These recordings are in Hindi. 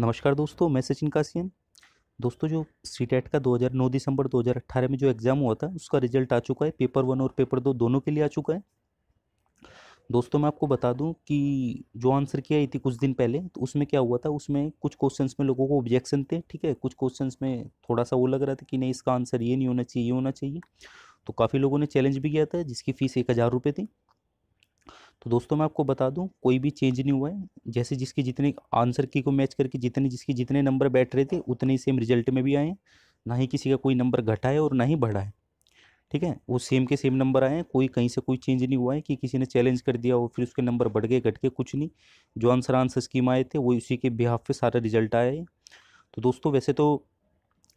नमस्कार दोस्तों मैं सचिन कासियन दोस्तों जो सी टेट का 2009 दिसंबर 2018 में जो एग्ज़ाम हुआ था उसका रिजल्ट आ चुका है पेपर वन और पेपर दो दोनों के लिए आ चुका है दोस्तों मैं आपको बता दूं कि जो आंसर की आई थी कुछ दिन पहले तो उसमें क्या हुआ था उसमें कुछ क्वेश्चंस में लोगों को ऑब्जेक्शन थे ठीक है कुछ क्वेश्चंस में थोड़ा सा वो लग रहा था कि नहीं इसका आंसर ये नहीं होना चाहिए ये होना चाहिए तो काफ़ी लोगों ने चैलेंज भी किया था जिसकी फ़ीस एक हज़ार रुपये थी तो दोस्तों मैं आपको बता दूं कोई भी चेंज नहीं हुआ है जैसे जिसकी जितने आंसर की को मैच करके जितने जिसके जितने नंबर बैठ रहे थे उतने ही सेम रिजल्ट में भी आए हैं ना ही किसी का कोई नंबर घटा है और ना ही बढ़ा है ठीक है वो सेम के सेम नंबर आए हैं कोई कहीं से कोई चेंज नहीं हुआ है कि किसी ने चैलेंज कर दिया और फिर उसके नंबर बढ़ गए घट गए कुछ नहीं जो आंसर आंसर स्कीम आए थे वो उसी के बिहाफ पे सारा रिजल्ट आया है तो दोस्तों वैसे तो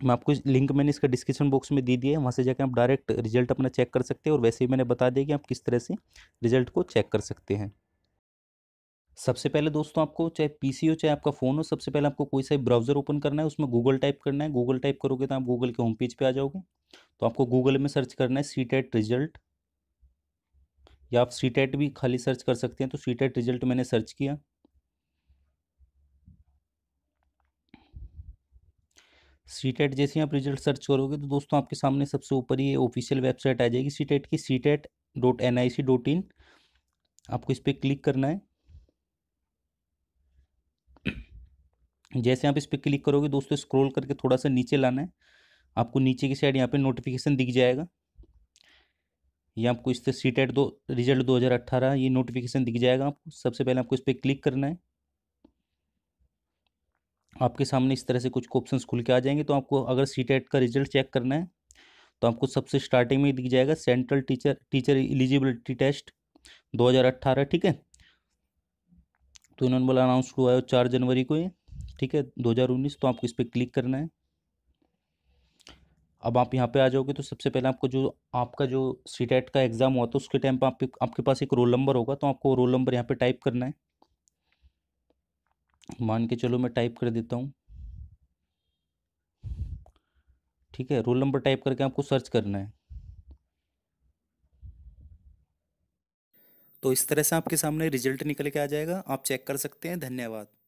मैं आपको लिंक मैंने इसका डिस्क्रिप्शन बॉक्स में दे दिया है वहाँ से जाकर आप डायरेक्ट रिजल्ट अपना चेक कर सकते हैं और वैसे ही मैंने बता दिया कि आप किस तरह से रिजल्ट को चेक कर सकते हैं सबसे पहले दोस्तों आपको चाहे पीसी हो चाहे आपका फ़ोन हो सबसे पहले आपको कोई सा ब्राउज़र ओपन करना है उसमें गूगल टाइप करना है गूगल टाइप करोगे तो आप गूगल के होम पेज पे आ जाओगे तो आपको गूगल में सर्च करना है सी रिजल्ट या आप सी भी खाली सर्च कर सकते हैं तो सी रिजल्ट मैंने सर्च किया सी टेट e जैसे आप रिजल्ट सर्च करोगे तो दोस्तों आपके सामने सबसे ऊपर ये ऑफिशियल वेबसाइट आ जाएगी सी टेट e की C TET dot N I C dot in आपको इस पर क्लिक करना है जैसे आप इस पर क्लिक करोगे दोस्तों स्क्रॉल करके थोड़ा सा नीचे लाना है आपको नीचे की साइड यहाँ पे नोटिफिकेशन दिख जाएगा ये आपको इससे सी टेट दो रिजल्ट दो हज़ार अट्ठारह ये नोटिफिकेशन दिख जाएगा आपको सबसे पहले आपको इस पर क्लिक करना है आपके सामने इस तरह से कुछ ऑप्शन खुल के आ जाएंगे तो आपको अगर सी का रिजल्ट चेक करना है तो आपको सबसे स्टार्टिंग में दिख जाएगा central teacher teacher eligibility test 2018 ठीक है तो इन्होंने बोला अनाउंस हुआ है चार जनवरी को ये ठीक है 2019 तो आपको इस पर क्लिक करना है अब आप यहाँ पे आ जाओगे तो सबसे पहले आपको जो आपका जो सी का एग्ज़ाम हुआ था उसके टाइम पर आपके आपके पास एक रोल नंबर होगा तो आपको रोल नंबर यहाँ पे टाइप करना है मान के चलो मैं टाइप कर देता हूँ ठीक है रोल नंबर टाइप करके आपको सर्च करना है तो इस तरह से आपके सामने रिजल्ट निकल के आ जाएगा आप चेक कर सकते हैं धन्यवाद